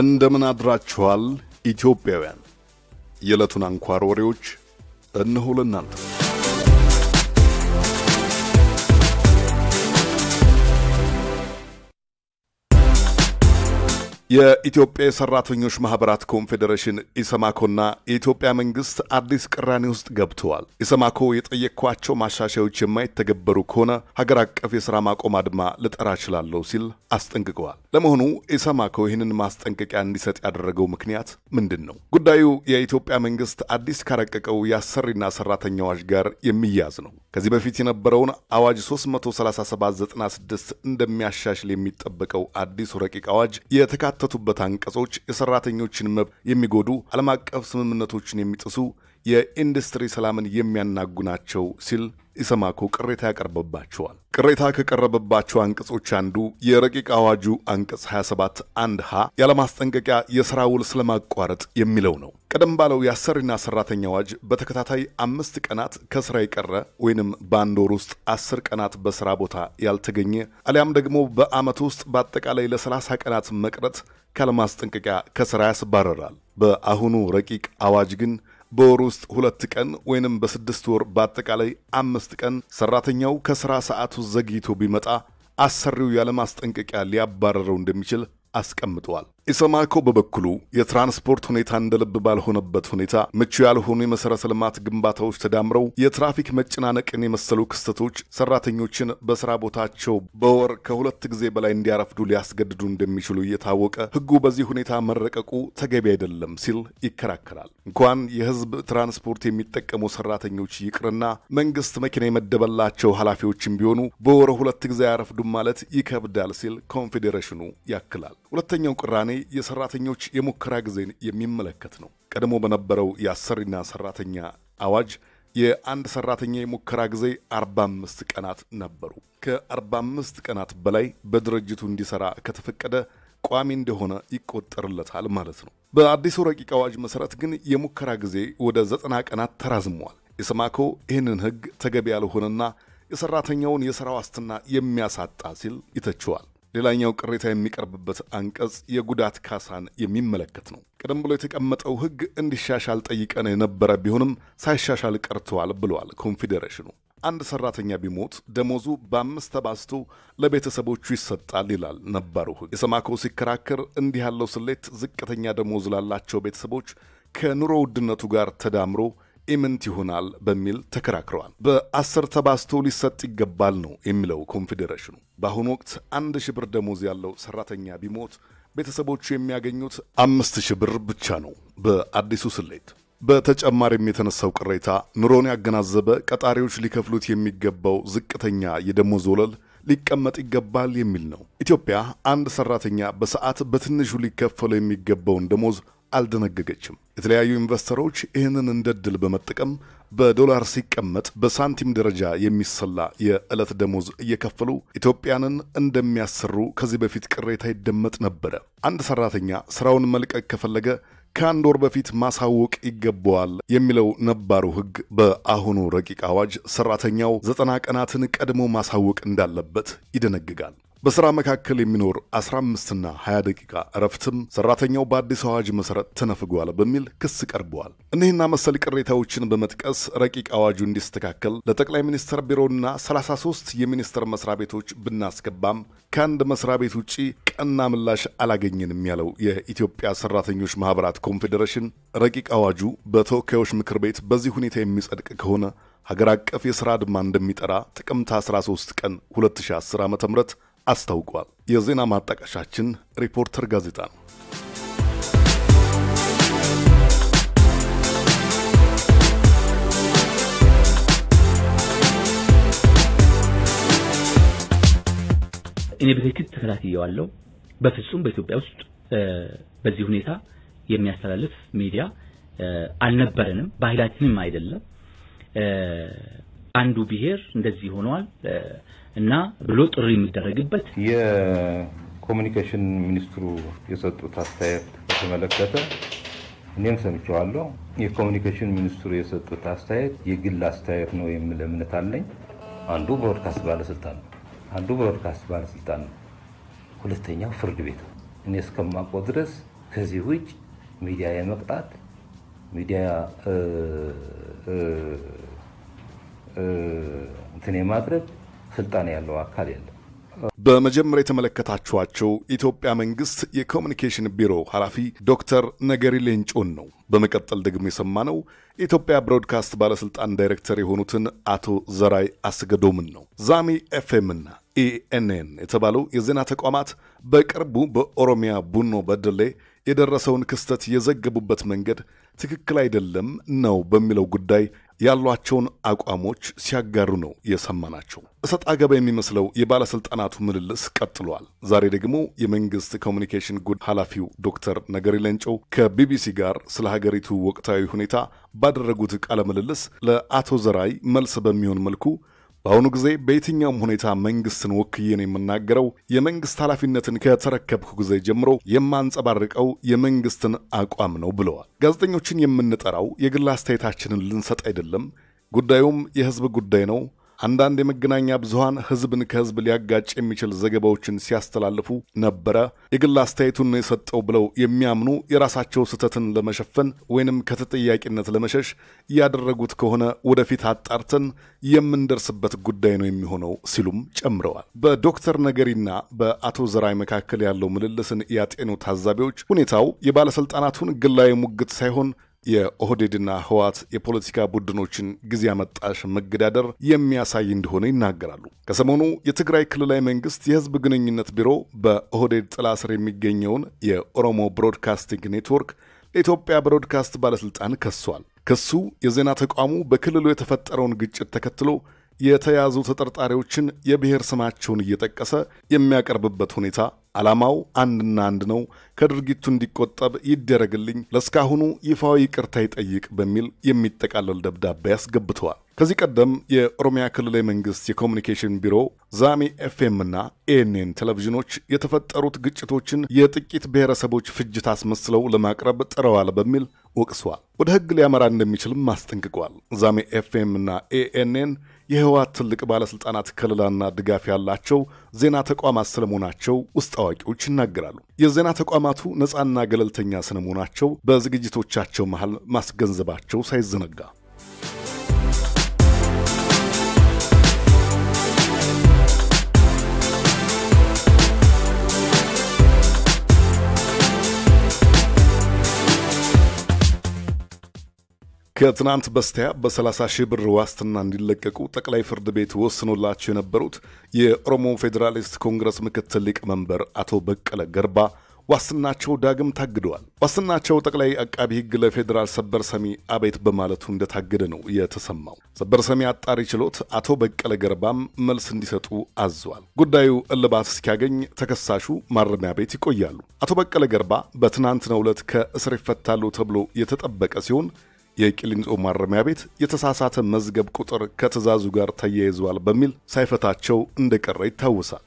እንደምን አድራችኋል ኢትዮጵያውያን? የዕለቱን አንኳር ወሬዎች እነሆ የኢትዮጵያ የሰራተኞች ማህበራት ኮንፌዴሬሽን ኢሰማኮና የኢትዮጵያ መንግስት አዲስ ቅራኔ ውስጥ ገብተዋል። ኢሰማኮ የጠየቅኳቸው ማሻሻዮች የማይተገበሩ ከሆነ ሀገር አቀፍ የሥራ ማቆም አድማ ልጠራ እችላለሁ ሲል አስጠንቅቀዋል። ለመሆኑ ኢሰማኮ ይህንን ማስጠንቀቂያ እንዲሰጥ ያደረገው ምክንያት ምንድን ነው? ጉዳዩ የኢትዮጵያ መንግስት አዲስ ካረቀቀው የአሰሪና ሰራተኛ አዋጅ ጋር የሚያዝ ነው። ከዚህ በፊት የነበረውን አዋጅ 379ና6 እንደሚያሻሽል የሚጠበቀው አዲሱ ረቂቅ አዋጅ የተካ የተካተቱበት አንቀጾች የሰራተኞችን መብት የሚጎዱ ዓለም አቀፍ ስምምነቶችን የሚጥሱ የኢንዱስትሪ ሰላምን የሚያናጉ ናቸው ሲል ኢሰማኮ ቅሬታ ያቀርበባቸዋል። ቅሬታ ከቀረበባቸው አንቀጾች አንዱ የረቂቅ አዋጁ አንቀጽ 27 አንድ ሀ ያለማስጠንቀቂያ የሥራ ውል ስለማቋረጥ የሚለው ነው። ቀደም ባለው የአሰሪና ሰራተኛ አዋጅ በተከታታይ አምስት ቀናት ከስራ የቀረ ወይንም በአንድ ወር ውስጥ አስር ቀናት በስራ ቦታ ያልተገኘ አሊያም ደግሞ በዓመት ውስጥ በአጠቃላይ ለሰላሳ ቀናት መቅረት ካለማስጠንቀቂያ ከስራ ያስባረራል። በአሁኑ ረቂቅ አዋጅ ግን በወር ውስጥ ሁለት ቀን ወይንም በስድስት ወር በአጠቃላይ አምስት ቀን ሰራተኛው ከስራ ሰዓቱ ዘግይቶ ቢመጣ አሰሪው ያለማስጠንቀቂያ ሊያባረረው እንደሚችል አስቀምጠዋል። ኢሰማኮ በበኩሉ የትራንስፖርት ሁኔታ እንደልብ ባልሆነበት ሁኔታ ምቹ ያልሆኑ የመሠረተ ልማት ግንባታዎች ተዳምረው የትራፊክ መጨናነቅን የመሰሉ ክስተቶች ሰራተኞችን በስራ ቦታቸው በወር ከሁለት ጊዜ በላይ እንዲያረፍዱ ሊያስገድዱ እንደሚችሉ እየታወቀ ሕጉ በዚህ ሁኔታ መረቀቁ ተገቢ አይደለም ሲል ይከራከራል። እንኳን የሕዝብ ትራንስፖርት የሚጠቀሙ ሰራተኞች ይቅርና መንግስት መኪና የመደበላቸው ኃላፊዎችም ቢሆኑ በወር ሁለት ጊዜ አያረፍዱም ማለት ይከብዳል ሲል ኮንፌዴሬሽኑ ያክላል። ሁለተኛው ቅራኔ የሰራተኞች የሙከራ ጊዜን የሚመለከት ነው። ቀድሞ በነበረው የአሰሪና ሰራተኛ አዋጅ የአንድ ሰራተኛ የሙከራ ጊዜ 45 ቀናት ነበሩ። ከ45 ቀናት በላይ በድርጅቱ እንዲሰራ ከተፈቀደ ቋሚ እንደሆነ ይቆጠርለታል ማለት ነው። በአዲሱ ረቂቅ አዋጅ መሰረት ግን የሙከራ ጊዜ ወደ 90 ቀናት ተራዝመዋል። ኢሰማኮ ይህንን ሕግ ተገቢ ያልሆነና የሰራተኛውን የሥራ ዋስትና የሚያሳጣ ሲል ይተችዋል። ሌላኛው ቅሬታ የሚቀርብበት አንቀጽ የጉዳት ካሳን የሚመለከት ነው። ቀደም ብሎ የተቀመጠው ሕግ እንዲሻሻል ጠይቀን የነበረ ቢሆንም ሳይሻሻል ቀርተዋል ብለዋል ኮንፌዴሬሽኑ። አንድ ሰራተኛ ቢሞት ደሞዙ በአምስት ተባዝቶ ለቤተሰቦቹ ይሰጣል ይላል ነባሩ ሕግ። የሰማኮ ሲከራከር እንዲህ ያለው ስሌት ዝቅተኛ ደሞዝ ላላቸው ቤተሰቦች ከኑሮ ውድነቱ ጋር ተዳምሮ ኢምንት ይሆናል በሚል ተከራክረዋል። በአስር ተባዝቶ ሊሰጥ ይገባል ነው የሚለው ኮንፌዴሬሽኑ። በአሁኑ ወቅት አንድ ሺህ ብር ደሞዝ ያለው ሰራተኛ ቢሞት ቤተሰቦቹ የሚያገኙት አምስት ሺህ ብር ብቻ ነው በአዲሱ ስሌት። በተጨማሪም የተነሳው ቅሬታ ኑሮን ያገናዘበ ቀጣሪዎች ሊከፍሉት የሚገባው ዝቅተኛ የደሞዝ ወለል ሊቀመጥ ይገባል የሚል ነው። ኢትዮጵያ አንድ ሰራተኛ በሰዓት በትንሹ ሊከፈለው የሚገባውን ደሞዝ አልደነገገችም። የተለያዩ ኢንቨስተሮች ይህንን እንደ ድል በመጠቀም በዶላር ሲቀመጥ በሳንቲም ደረጃ የሚሰላ የዕለት ደሞዝ እየከፈሉ ኢትዮጵያንን እንደሚያሰሩ ከዚህ በፊት ቅሬታ ይደመጥ ነበረ። አንድ ሰራተኛ ስራውን መልቀቅ ከፈለገ ከአንድ ወር በፊት ማሳወቅ ይገባዋል የሚለው ነባሩ ሕግ በአሁኑ ረቂቅ አዋጅ ሰራተኛው ዘጠና ቀናትን ቀድሞ ማሳወቅ እንዳለበት ይደነግጋል። በስራ መካከል የሚኖር 15ና 20 ደቂቃ እረፍትም ሰራተኛው በአዲስ አዋጅ መሰረት ተነፍጓል በሚል ክስ ቀርበዋል። እኒህና መሰል ቅሬታዎችን በመጥቀስ ረቂቅ አዋጁ እንዲስተካከል ለጠቅላይ ሚኒስትር ቢሮና 33 የሚኒስቴር መስሪያ ቤቶች ብናስገባም ከአንድ መስሪያ ቤት ውጪ ቀና ምላሽ አላገኘንም ያለው የኢትዮጵያ ሰራተኞች ማህበራት ኮንፌዴሬሽን ረቂቅ አዋጁ በተወካዮች ምክር ቤት በዚህ ሁኔታ የሚጸድቅ ከሆነ ሀገር አቀፍ የሥራ ድማ እንደሚጠራ ጥቅምት 13 ቀን 2010 ዓ ም አስታውቋል። የዜና ማጣቀሻችን ሪፖርተር ጋዜጣ ነው። እኔ በትክክል ተከታትየዋለሁ። በፍጹም በኢትዮጵያ ውስጥ በዚህ ሁኔታ የሚያስተላልፍ ሚዲያ አልነበረንም፣ ባህላችንም አይደለም። አንዱ ብሔር እንደዚህ ሆነዋል እና ብሎ ጥሪ የሚደረግበት የኮሚኒኬሽን ሚኒስትሩ የሰጡት አስተያየት በተመለከተ እኔም ሰምቼዋለሁ። የኮሚኒኬሽን ሚኒስትሩ የሰጡት አስተያየት የግል አስተያየት ነው የሚል እምነት አለኝ። አንዱ ብሮድካስት ባለስልጣን ነው፣ አንዱ ብሮድካስት ባለስልጣን ነው፣ ሁለተኛው ፍርድ ቤት ነው። እኔ እስከማውቀው ድረስ ከዚህ ውጭ ሚዲያ የመቅጣት ሚዲያ እንትን የማድረግ ስልጣን ያለው አካል የለም። በመጀመሪያ የተመለከታችኋቸው የኢትዮጵያ መንግስት የኮሚኒኬሽን ቢሮ ኃላፊ ዶክተር ነገሪ ሌንጮን ነው። በመቀጠል ደግሞ የሰማነው የኢትዮጵያ ብሮድካስት ባለስልጣን ዳይሬክተር የሆኑትን አቶ ዘራይ አስገዶምን ነው። ዛሚ ኤፍኤምና ኢኤንኤን የተባሉ የዜና ተቋማት በቅርቡ በኦሮሚያ ቡኖ በደሌ የደረሰውን ክስተት የዘገቡበት መንገድ ትክክል አይደለም ነው በሚለው ጉዳይ ያሏቸውን አቋሞች ሲያጋሩ ነው የሰማናቸው። እሰጥ አገባ የሚመስለው የባለሥልጣናቱ ምልልስ ቀጥሏል። ዛሬ ደግሞ የመንግሥት ኮሚኒኬሽን ጉድ ኃላፊው ዶክተር ነገሪ ሌንጮ ከቢቢሲ ጋር ስለ ሀገሪቱ ወቅታዊ ሁኔታ ባደረጉት ቃለ ምልልስ ለአቶ ዘራይ መልስ በሚሆን መልኩ በአሁኑ ጊዜ በየትኛውም ሁኔታ መንግስትን ወክዬን የምናገረው። የመንግስት ኃላፊነትን ከተረከብኩ ጊዜ ጀምሮ የማንጸባርቀው የመንግስትን አቋም ነው ብለዋል። ጋዜጠኞችን የምንጠራው የግል አስተያየታችንን ልንሰጥ አይደለም። ጉዳዩም የህዝብ ጉዳይ ነው። አንዳንድ የመገናኛ ብዙሃን ህዝብን ከህዝብ ሊያጋጭ የሚችል ዘገባዎችን ሲያስተላልፉ ነበረ። የግል አስተያየቱን ነው የሰጠው ብለው የሚያምኑ የራሳቸው ስህተትን ለመሸፈን ወይንም ከተጠያቂነት ለመሸሽ እያደረጉት ከሆነ ወደፊት አጣርተን የምንደርስበት ጉዳይ ነው የሚሆነው ሲሉም ጨምረዋል። በዶክተር ነገሪና በአቶ ዘራይ መካከል ያለው ምልልስን ያጤኑ ታዛቢዎች ሁኔታው የባለስልጣናቱን ግላዊ ሙግት ሳይሆን የኦህዴድና ህዋት የፖለቲካ ቡድኖችን ጊዜ አመጣሽ መገዳደር የሚያሳይ እንደሆነ ይናገራሉ። ከሰሞኑ የትግራይ ክልላዊ መንግስት የህዝብ ግንኙነት ቢሮ በኦህዴድ ጥላ ስር የሚገኘውን የኦሮሞ ብሮድካስቲንግ ኔትወርክ ለኢትዮጵያ ብሮድካስት ባለሥልጣን ከሷል። ክሱ የዜና ተቋሙ በክልሉ የተፈጠረውን ግጭት ተከትሎ የተያዙ ተጠርጣሪዎችን የብሔር ስማቸውን እየጠቀሰ የሚያቀርብበት ሁኔታ ዓላማው አንድና አንድ ነው፣ ከድርጊቱ እንዲቆጠብ ይደረግልኝ፣ ለስካሁኑ ይፋዊ ይቅርታ ይጠይቅ በሚል የሚጠቃለል ደብዳቤ አስገብተዋል። ከዚህ ቀደም የኦሮሚያ ክልላዊ መንግስት የኮሚኒኬሽን ቢሮ ዛሚ ኤፍኤም እና ኤኤንኤን ቴሌቪዥኖች የተፈጠሩት ግጭቶችን የጥቂት ብሔረሰቦች ፍጅት አስመስለው ለማቅረብ ጥረዋል በሚል ወቅሷል። ወደ ሕግ ሊያመራ እንደሚችልም አስጠንቅቋል። ዛሜ ኤፍኤም እና ኤኤንኤን የህወሓት ትልቅ ባለሥልጣናት ከለላና ድጋፍ ያላቸው ዜና ተቋማት ስለመሆናቸው ውስጥ አዋቂዎች ይናገራሉ። የዜና ተቋማቱ ነፃና ገለልተኛ ስለመሆናቸው በዝግጅቶቻቸው መሃል ማስገንዘባቸው ሳይዘነጋ ከትናንት በስቲያ በ30 ሺህ ብር ዋስትና እንዲለቀቁ ጠቅላይ ፍርድ ቤት ወስኖላቸው የነበሩት የኦሮሞ ፌዴራሊስት ኮንግረስ ምክትል ሊቀመንበር አቶ በቀለ ገርባ ዋስትናቸው ዳግም ታግደዋል። ዋስትናቸው ጠቅላይ አቃቢ ሕግ ለፌዴራል ሰበር ሰሚ አቤት በማለቱ እንደታገደ ነው የተሰማው። ሰበር ሰሚ አጣሪ ችሎት አቶ በቀለ ገርባም መልስ እንዲሰጡ አዟል። ጉዳዩ እልባት እስኪያገኝ ተከሳሹ ማረሚያ ቤት ይቆያሉ። አቶ በቀለ ገርባ በትናንትናው ዕለት ከእስር ይፈታሉ ተብሎ የተጠበቀ ሲሆን የቂሊንጦ ማረሚያ ቤት የተሳሳተ መዝገብ ቁጥር ከትዕዛዙ ጋር ተያይዘዋል በሚል ሳይፈታቸው እንደቀረ ይታወሳል።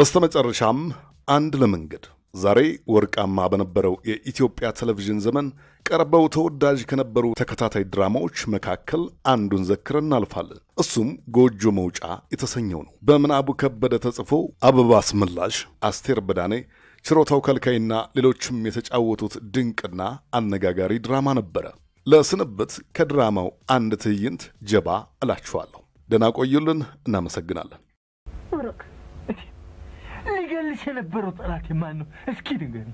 በስተመጨረሻም አንድ ለመንገድ ዛሬ ወርቃማ በነበረው የኢትዮጵያ ቴሌቪዥን ዘመን ቀርበው ተወዳጅ ከነበሩ ተከታታይ ድራማዎች መካከል አንዱን ዘክረን እናልፋለን። እሱም ጎጆ መውጫ የተሰኘው ነው። በምናቡ ከበደ ተጽፎ አበባ አስመላሽ፣ አስቴር በዳኔ፣ ችሮታው ከልካይና ሌሎችም የተጫወቱት ድንቅና አነጋጋሪ ድራማ ነበረ። ለስንብት ከድራማው አንድ ትዕይንት ጀባ እላችኋለሁ። ደህና ቆዩልን። እናመሰግናለን። አንቺ የነበረው ጠላት የማን ነው? እስኪ ንገሪኝ።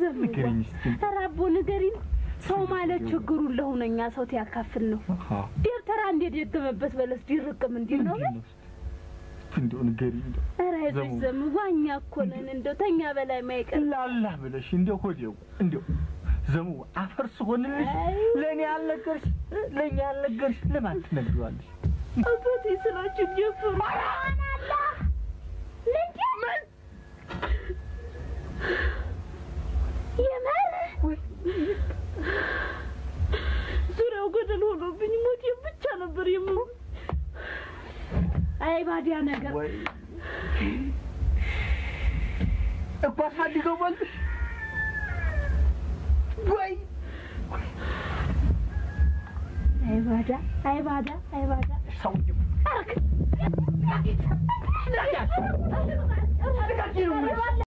ዘም ንገሪኝ እስኪ። ተራቦ ንገሪን። ሰው ማለት ችግሩን ለሁነኛ ሰው ያካፍል ነው። ደብተራ እንደደገመበት በለስ ቢርቅም እንዲህ ነው። እንደው ንገሪ። ኧረ አይዞሽ ዘም ዋኛ እኮ ነን። እንደው ተኛ በላይ ማይቀር ላላህ ብለሽ እንደው ሆዴው እንደው ዘሙ አፈር ስሆንልሽ ለእኔ ያልነገርሽ ለእኛ ያልነገርሽ ለማን ትነግሪዋለሽ? አባቴ ስላችሁ ጀፈሩ የምር ዙሪያው ገደል ሆኖብኝ ሞት ብቻ ነበር የምሩ። አይ ባዲያ ነገር እኮ አሳድገው ወይ አይ ባዳ አይ ሰውዬው አረክ